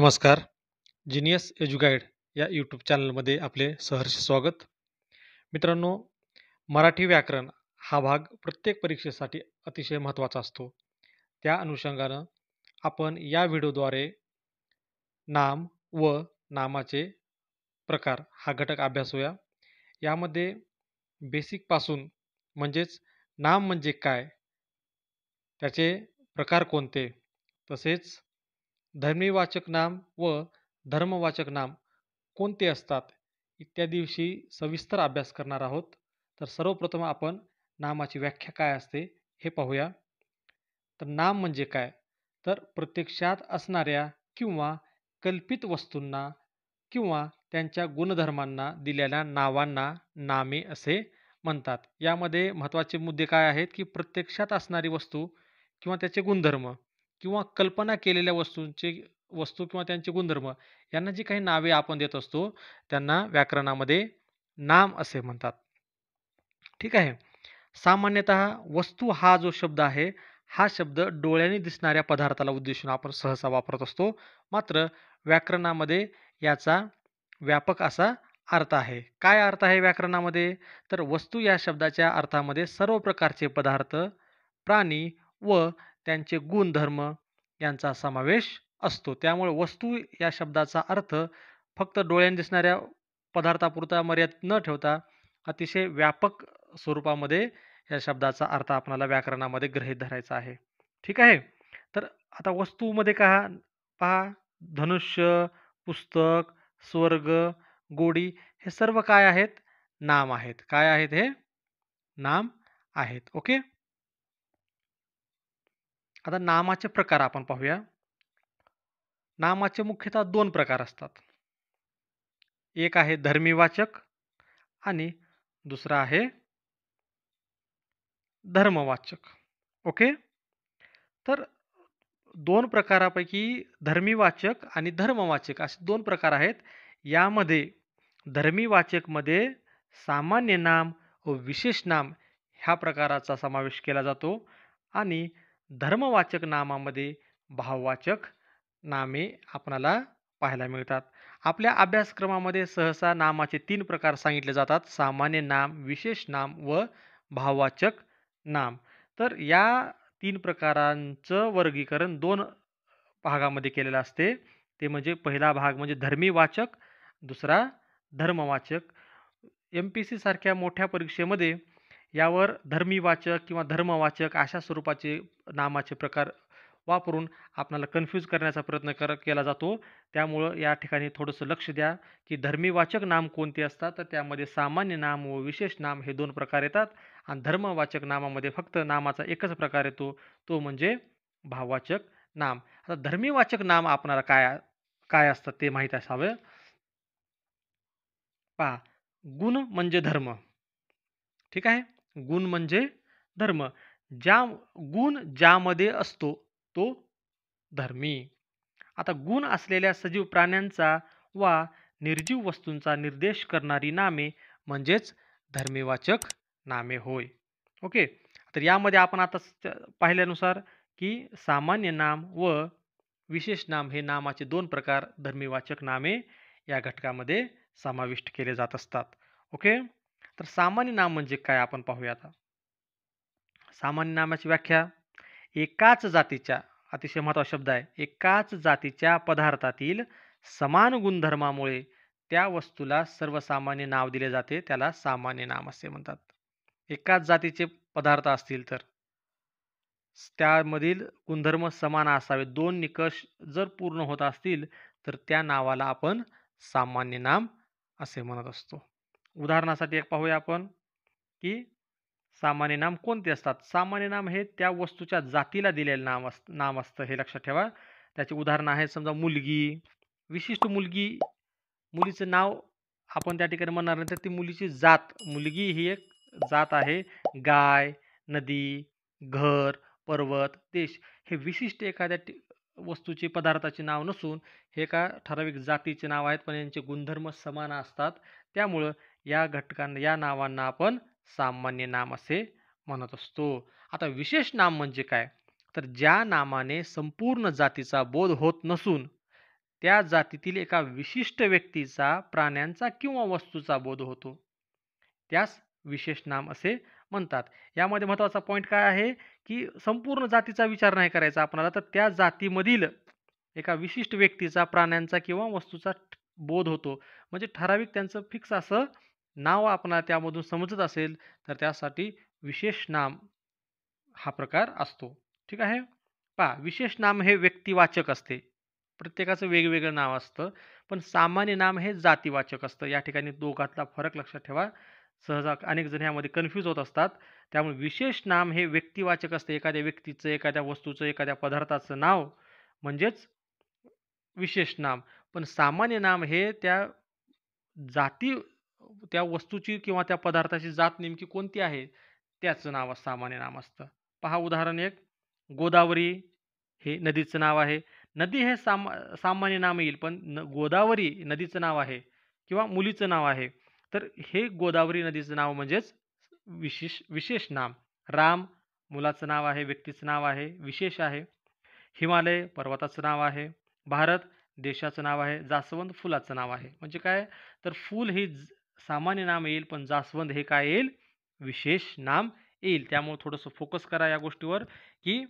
नमस्कार जिनियस एज्युगाईड या यूट्यूब चॅनलमध्ये आपले सहर्ष स्वागत मित्रांनो मराठी व्याकरण हा भाग प्रत्येक परीक्षेसाठी अतिशय महत्त्वाचा असतो त्या अनुषंगानं आपण या व्हिडिओद्वारे नाम व नामाचे प्रकार हा घटक अभ्यासूया यामध्ये बेसिकपासून म्हणजेच नाम म्हणजे काय त्याचे प्रकार कोणते तसेच धर्मीवाचक नाम व धर्मवाचक नाम कोणते असतात इत्यादीविषयी सविस्तर अभ्यास करणार आहोत तर सर्वप्रथम आपण नामाची व्याख्या काय असते हे पाहूया तर नाम म्हणजे काय तर प्रत्यक्षात असणाऱ्या किंवा कल्पित वस्तूंना किंवा त्यांच्या गुणधर्मांना दिलेल्या नावांना नामे असे म्हणतात यामध्ये महत्त्वाचे मुद्दे काय आहेत की प्रत्यक्षात असणारी वस्तू किंवा त्याचे गुणधर्म किंवा कल्पना केलेल्या वस्तूंचे वस्तू किंवा त्यांचे गुणधर्म यांना जी काही नावे आपण देत असतो त्यांना व्याकरणामध्ये नाम असे म्हणतात ठीक आहे सामान्यत वस्तू हा जो शब्द आहे हा शब्द डोळ्याने दिसणाऱ्या पदार्थाला उद्देशून आपण सहसा वापरत असतो मात्र व्याकरणामध्ये याचा व्यापक असा अर्थ आहे काय अर्थ आहे व्याकरणामध्ये तर वस्तू या शब्दाच्या अर्थामध्ये सर्व प्रकारचे पदार्थ प्राणी व त्यांचे गुणधर्म यांचा समावेश असतो त्यामुळे वस्तू या शब्दाचा अर्थ फक्त डोळ्यां दिसणाऱ्या पदार्थापुरता मर्यादित न ठेवता अतिशय व्यापक स्वरूपामध्ये या शब्दाचा अर्थ आपणाला व्याकरणामध्ये ग्रहित धरायचा आहे ठीक आहे तर आता वस्तूमध्ये का पहा धनुष्य पुस्तक स्वर्ग गोडी हे सर्व काय आहेत नाम आहेत काय आहेत हे नाम आहेत ओके आता नामाचे प्रकार आपण पाहूया नामाचे मुख्यतः दोन प्रकार असतात एक आहे धर्मीवाचक आणि दुसरा आहे धर्मवाचक ओके तर दोन प्रकारापैकी धर्मीवाचक आणि धर्मवाचक असे दोन प्रकार आहेत यामध्ये धर्मीवाचकमध्ये सामान्य नाम व विशेष नाम ह्या प्रकाराचा समावेश केला जातो आणि धर्मवाचक नामामध्ये भाववाचक नामे आपणाला पाहायला मिळतात आपल्या अभ्यासक्रमामध्ये सहसा नामाचे तीन प्रकार सांगितले जातात सामान्य नाम विशेष नाम व भाववाचक नाम तर या तीन प्रकारांचं वर्गीकरण दोन भागामध्ये केलेलं असते ते म्हणजे पहिला भाग म्हणजे धर्मीवाचक दुसरा धर्मवाचक एम पी सीसारख्या मोठ्या परीक्षेमध्ये यावर धर्मीवाचक किंवा धर्मवाचक अशा स्वरूपाचे नामाचे प्रकार वापरून आपणाला कन्फ्यूज करण्याचा प्रयत्न कर केला जातो त्यामुळं या ठिकाणी थोडंसं लक्ष द्या की धर्मीवाचक नाम कोणते असतात तर त्यामध्ये सामान्य नाम व विशेष नाम हे दोन प्रकार येतात आणि धर्मवाचक नामामध्ये फक्त नामाचा एकच प्रकार येतो तो म्हणजे भाववाचक नाम आता धर्मीवाचक नाम आपणाला काय काय असतात ते माहीत असावं पहा गुण म्हणजे धर्म ठीक आहे गुण म्हणजे धर्म ज्या गुण ज्यामध्ये असतो तो धर्मी आता गुण असलेल्या सजीव प्राण्यांचा वा निर्जीव वस्तूंचा निर्देश करणारी नामे म्हणजेच धर्मीवाचक नामे होय ओके तर यामध्ये आपण आता पाहिल्यानुसार की सामान्य नाम व विशेष नाम हे नामाचे दोन प्रकार धर्मीवाचक नामे या घटकामध्ये समाविष्ट केले जात असतात ओके तर सामान्य नाम म्हणजे काय आपण पाहूया आता सामान्य नामाची व्याख्या एकाच जातीच्या अतिशय महत्त्वाचा शब्द आहे एकाच जातीच्या पदार्थातील समान गुणधर्मामुळे त्या वस्तूला सर्वसामान्य नाव दिले जाते त्याला सामान्य नाम असे म्हणतात एकाच जातीचे पदार्थ असतील तर त्यामधील गुणधर्म समान असावे दोन निकष जर पूर्ण होत असतील तर त्या नावाला आपण सामान्य नाम असे म्हणत असतो उदाहरणासाठी एक पाहूया आपण की सामान्य नाम कोणते असतात सामान्य नाम हे त्या वस्तूच्या जातीला दिलेलं नाम अस नाम असतं हे लक्षात ठेवा त्याचे उदाहरणं आहेत समजा मुलगी विशिष्ट मुलगी मुलीचं नाव आपण त्या ठिकाणी म्हणणार नाही तर ती मुलीची जात मुलगी ही एक जात आहे गाय नदी घर पर्वत देश हे विशिष्ट एखाद्या वस्तूचे पदार्थाचे नाव नसून हे का ठराविक जातीचे नाव आहेत पण यांचे गुणधर्म समान असतात त्यामुळं या घटकांना या नावांना आपण सामान्य नाम असे म्हणत असतो आता विशेष नाम म्हणजे काय तर ज्या नामाने संपूर्ण जातीचा बोध होत नसून त्या जातीतील एका विशिष्ट व्यक्तीचा प्राण्यांचा किंवा वस्तूचा बोध होतो त्यास विशेष नाम असे म्हणतात यामध्ये महत्त्वाचा पॉईंट काय आहे की संपूर्ण जातीचा विचार नाही करायचा आपणाला तर त्या जातीमधील एका विशिष्ट व्यक्तीचा प्राण्यांचा किंवा वस्तूचा बोध होतो म्हणजे ठराविक त्यांचं फिक्स असं नाव आपणा त्यामधून समजत असेल तर त्यासाठी विशेष नाम हा प्रकार असतो ठीक आहे पा विशेष नाम हे व्यक्तिवाचक असते प्रत्येकाचं वेगवेगळं नाव असतं पण सामान्य नाम हे जातीवाचक असतं या ठिकाणी दोघातला फरक लक्षात ठेवा सहजा अनेक जण यामध्ये कन्फ्यूज होत असतात त्यामुळे विशेष नाम हे व्यक्तिवाचक असते एखाद्या व्यक्तीचं एखाद्या वस्तूचं एखाद्या पदार्थाचं नाव म्हणजेच विशेष नाम पण सामान्य नाम हे त्या जाती त्या वस्तूची किंवा त्या पदार्थाची जात नेमकी कोणती आहे त्याचं नाव सामान्य नाम असतं पहा उदाहरण एक गोदावरी हे नदीचं नाव आहे नदी हे साम सामान्य नाम येईल पण न गोदावरी नदीचं नाव आहे किंवा मुलीचं नाव आहे तर हे गोदावरी नदीचं नाव म्हणजेच विशेष विशेष नाम राम मुलाचं नाव आहे व्यक्तीचं नाव आहे विशेष आहे हिमालय पर्वताचं नाव आहे भारत देशाचं नाव आहे जास्वंद फुलाचं नाव आहे म्हणजे काय तर फूल ही सामान्य नाम येईल पण जास्वंद हे काय येईल विशेष नाम येईल त्यामुळे थोडंसं फोकस करा या गोष्टीवर की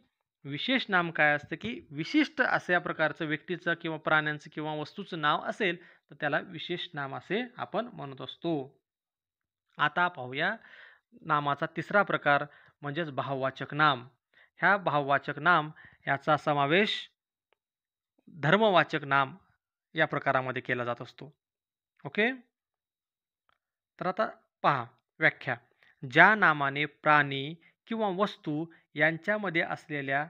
विशेष नाम काय असतं की विशिष्ट या प्रकारचं व्यक्तीचं किंवा प्राण्यांचं किंवा वस्तूचं नाव असेल तर त्याला विशेष नाम असे आपण म्हणत असतो आता पाहूया नामाचा तिसरा प्रकार म्हणजेच भाववाचक नाम ह्या भाववाचक नाम याचा समावेश धर्मवाचक नाम या प्रकारामध्ये केला जात असतो ओके तर आता पहा व्याख्या ज्या नामाने प्राणी किंवा वस्तू यांच्यामध्ये असलेल्या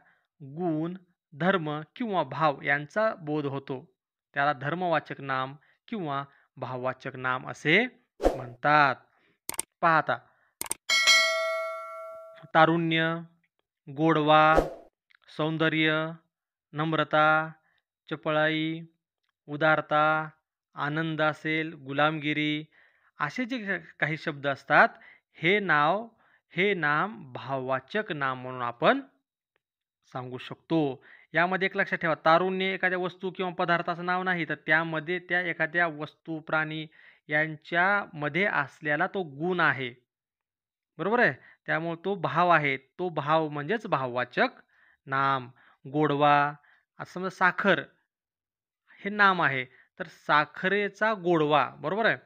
गुण धर्म किंवा भाव यांचा बोध होतो त्याला धर्मवाचक नाम किंवा भाववाचक नाम असे म्हणतात पाहता तारुण्य गोडवा सौंदर्य नम्रता चपळाई उदारता आनंद असेल गुलामगिरी असे जे काही शब्द असतात हे नाव हे नाम भाववाचक नाम म्हणून आपण सांगू शकतो यामध्ये एक लक्षात ठेवा तारुण्य एखाद्या वस्तू किंवा पदार्थाचं नाव नाही तर त्यामध्ये त्या एखाद्या वस्तू प्राणी यांच्यामध्ये असलेला तो गुण आहे बरोबर आहे त्यामुळे तो भाव आहे तो भाव म्हणजेच भाववाचक नाम गोडवा असं समजा साखर हे नाम आहे तर साखरेचा गोडवा बरोबर आहे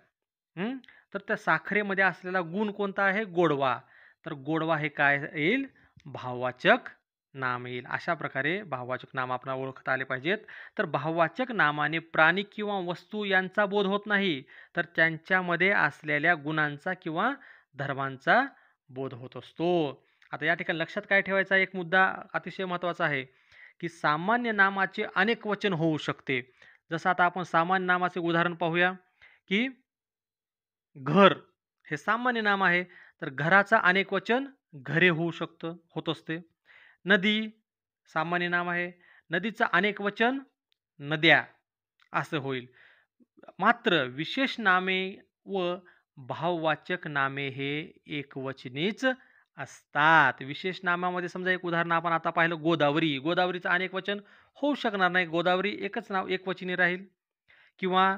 तर त्या साखरेमध्ये असलेला गुण कोणता आहे गोडवा तर गोडवा हे काय येईल भाववाचक नाम येईल अशा प्रकारे भाववाचक नाम आपण ओळखता आले पाहिजेत तर भाववाचक नामाने प्राणी किंवा वस्तू यांचा बोध होत नाही तर त्यांच्यामध्ये असलेल्या गुणांचा किंवा धर्मांचा बोध होत असतो आता या ठिकाणी लक्षात काय ठेवायचा एक मुद्दा अतिशय महत्त्वाचा आहे की सामान्य नामाचे अनेक वचन होऊ शकते जसं आता आपण सामान्य नामाचे उदाहरण पाहूया की घर हे सामान्य नाम आहे तर घराचा अनेक वचन घरे होऊ शकतं होत असते नदी सामान्य नाम आहे नदीचं अनेक वचन नद्या असं होईल मात्र विशेष नामे व भाववाचक नामे हे एकवचनेच असतात विशेष नामामध्ये समजा एक उदाहरण आपण आता पाहिलं गोदावरी गोदावरीचं अनेक वचन होऊ शकणार नाही गोदावरी एकच नाव एकवचनी राहील किंवा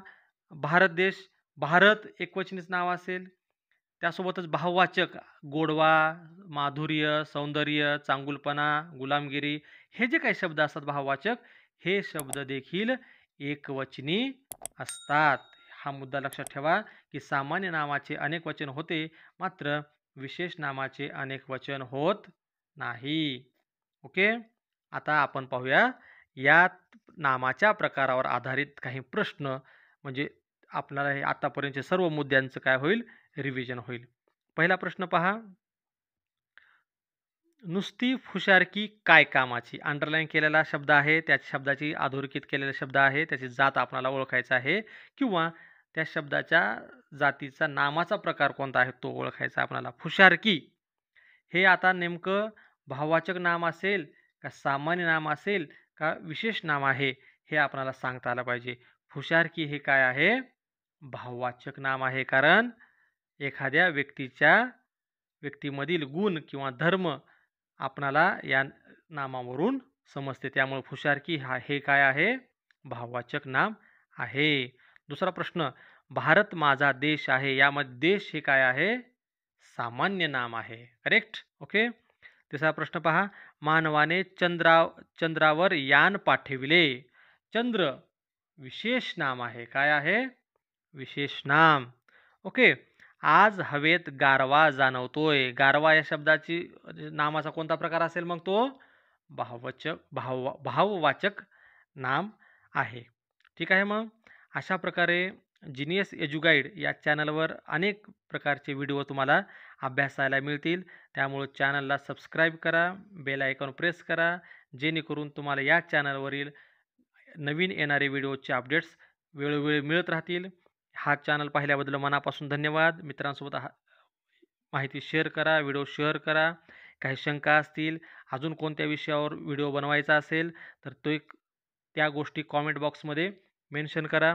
भारत देश भारत एकवचनीच नाव असेल त्यासोबतच भाववाचक गोडवा माधुर्य सौंदर्य चांगुलपणा गुलामगिरी हे जे काही शब्द असतात भाववाचक हे शब्द देखील एकवचनी असतात हा मुद्दा लक्षात ठेवा की सामान्य नामाचे अनेक वचन होते मात्र विशेष नामाचे अनेक वचन होत नाही ओके आता आपण पाहूया या नामाच्या प्रकारावर आधारित काही प्रश्न म्हणजे आपल्याला हे आतापर्यंतचे सर्व मुद्द्यांचं काय होईल रिव्हिजन होईल पहिला प्रश्न पहा नुसती फुशारकी काय कामाची अंडरलाईन केलेला शब्द आहे त्या शब्दाची अधोरेखित केलेला शब्द आहे त्याची जात आपणाला ओळखायचा आहे किंवा त्या शब्दाच्या जातीचा नामाचा प्रकार कोणता आहे तो ओळखायचा आपणाला फुशारकी हे आता नेमकं भाववाचक नाम असेल का सामान्य नाम असेल का विशेष नाम आहे हे आपणाला सांगता आलं पाहिजे फुशारकी हे काय आहे भाववाचक नाम आहे कारण एखाद्या व्यक्तीच्या व्यक्तीमधील गुण किंवा धर्म आपणाला या नामावरून समजते त्यामुळे फुशारकी हा हे काय आहे भाववाचक नाम आहे दुसरा प्रश्न भारत माझा देश आहे यामध्ये देश हे काय आहे सामान्य नाम आहे करेक्ट ओके तिसरा प्रश्न पहा मानवाने चंद्रा चंद्रावर यान पाठविले चंद्र विशेष नाम आहे काय आहे विशेष नाम ओके आज हवेत गारवा जाणवतोय गारवा या शब्दाची म्हणजे नामाचा कोणता प्रकार असेल मग तो भाववाचक भाव भाववाचक नाम आहे ठीक आहे मग अशा प्रकारे जिनियस एज्युगाईड या चॅनलवर अनेक प्रकारचे व्हिडिओ तुम्हाला अभ्यासायला मिळतील त्यामुळं चॅनलला सबस्क्राईब करा बेल आयकॉन प्रेस करा जेणेकरून तुम्हाला या चॅनलवरील नवीन येणारे व्हिडिओचे अपडेट्स वेळोवेळी मिळत राहतील हा चॅनल पाहिल्याबद्दल मनापासून धन्यवाद मित्रांसोबत हा माहिती शेअर करा व्हिडिओ शेअर करा काही शंका असतील अजून कोणत्या विषयावर व्हिडिओ बनवायचा असेल तर तो एक त्या गोष्टी कॉमेंट बॉक्समध्ये मेन्शन करा